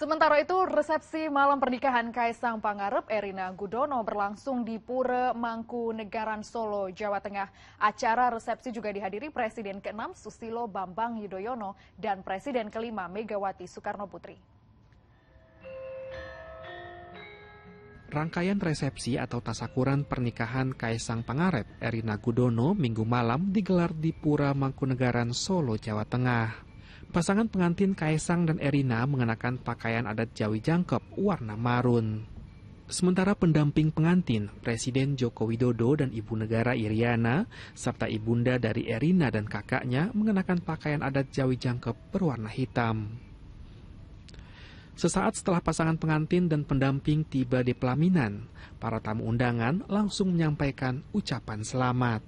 Sementara itu, resepsi malam pernikahan Kaisang Pangarep Erina Gudono berlangsung di Pura Mangku Negaran Solo, Jawa Tengah. Acara resepsi juga dihadiri Presiden ke-6 Susilo Bambang Yudhoyono dan Presiden ke-5 Megawati Soekarno Putri. Rangkaian resepsi atau tasakuran pernikahan Kaisang Pangarep Erina Gudono minggu malam digelar di Pura Mangkunegaran Solo, Jawa Tengah. Pasangan pengantin Kaisang dan Erina mengenakan pakaian adat Jawi jangkep warna marun. Sementara pendamping pengantin, Presiden Joko Widodo dan Ibu Negara Iriana, serta ibunda dari Erina dan kakaknya mengenakan pakaian adat Jawi jangkep berwarna hitam. Sesaat setelah pasangan pengantin dan pendamping tiba di pelaminan, para tamu undangan langsung menyampaikan ucapan selamat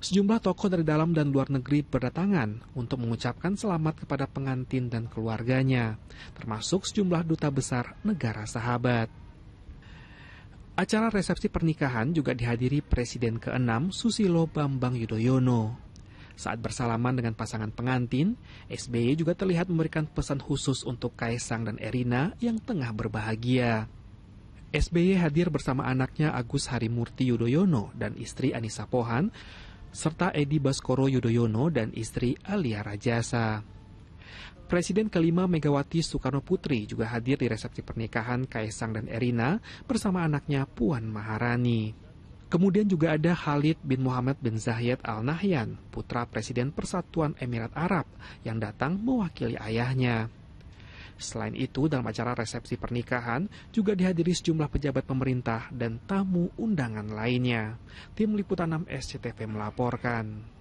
sejumlah tokoh dari dalam dan luar negeri berdatangan untuk mengucapkan selamat kepada pengantin dan keluarganya, termasuk sejumlah duta besar negara sahabat. Acara resepsi pernikahan juga dihadiri Presiden ke-6 Susilo Bambang Yudhoyono. Saat bersalaman dengan pasangan pengantin, SBY juga terlihat memberikan pesan khusus untuk Kaisang dan Erina yang tengah berbahagia. SBY hadir bersama anaknya Agus Harimurti Yudhoyono dan istri Anissa Pohan serta Edi Baskoro Yudhoyono dan istri Alia Rajasa. Presiden kelima Megawati Soekarno Putri juga hadir di resepsi pernikahan Kaisang dan Erina bersama anaknya Puan Maharani. Kemudian juga ada Khalid bin Muhammad bin Zayed Al Nahyan, putra Presiden Persatuan Emirat Arab, yang datang mewakili ayahnya. Selain itu, dalam acara resepsi pernikahan juga dihadiri sejumlah pejabat pemerintah dan tamu undangan lainnya. Tim Liputan 6 SCTV melaporkan.